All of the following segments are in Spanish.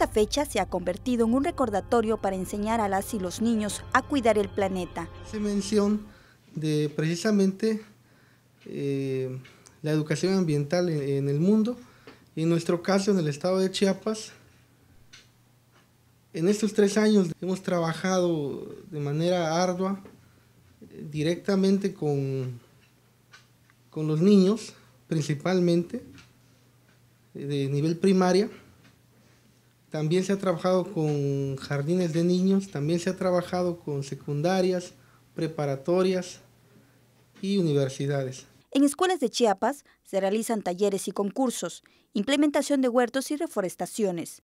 Esta fecha se ha convertido en un recordatorio para enseñar a las y los niños a cuidar el planeta. Se mención de precisamente eh, la educación ambiental en, el mundo en nuestro caso en el estado de Chiapas en estos tres años hemos trabajado de manera ardua eh, directamente con, con los niños, principalmente eh, de nivel primaria, también se ha trabajado con jardines de niños, también se ha trabajado con secundarias, preparatorias y universidades. En escuelas de Chiapas se realizan talleres y concursos, implementación de huertos y reforestaciones,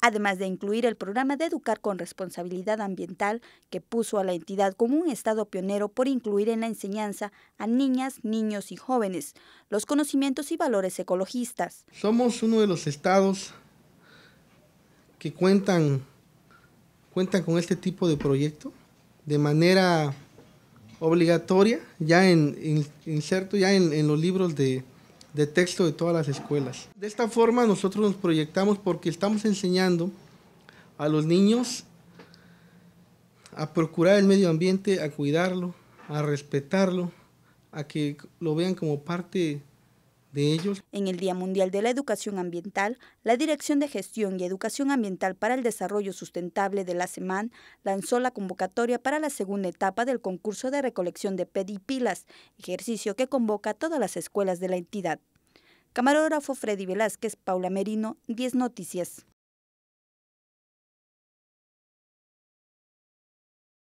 además de incluir el programa de Educar con Responsabilidad Ambiental que puso a la entidad como un estado pionero por incluir en la enseñanza a niñas, niños y jóvenes los conocimientos y valores ecologistas. Somos uno de los estados que cuentan, cuentan con este tipo de proyecto de manera obligatoria, ya en, inserto ya en, los libros de, de texto de todas las escuelas. De esta forma nosotros nos proyectamos porque estamos enseñando a los niños a procurar el medio ambiente, a cuidarlo, a respetarlo, a que lo vean como parte en el Día Mundial de la Educación Ambiental, la Dirección de Gestión y Educación Ambiental para el Desarrollo Sustentable de la SEMAN lanzó la convocatoria para la segunda etapa del concurso de recolección de pedipilas, pilas, ejercicio que convoca a todas las escuelas de la entidad. Camarógrafo Freddy Velázquez, Paula Merino, 10 Noticias.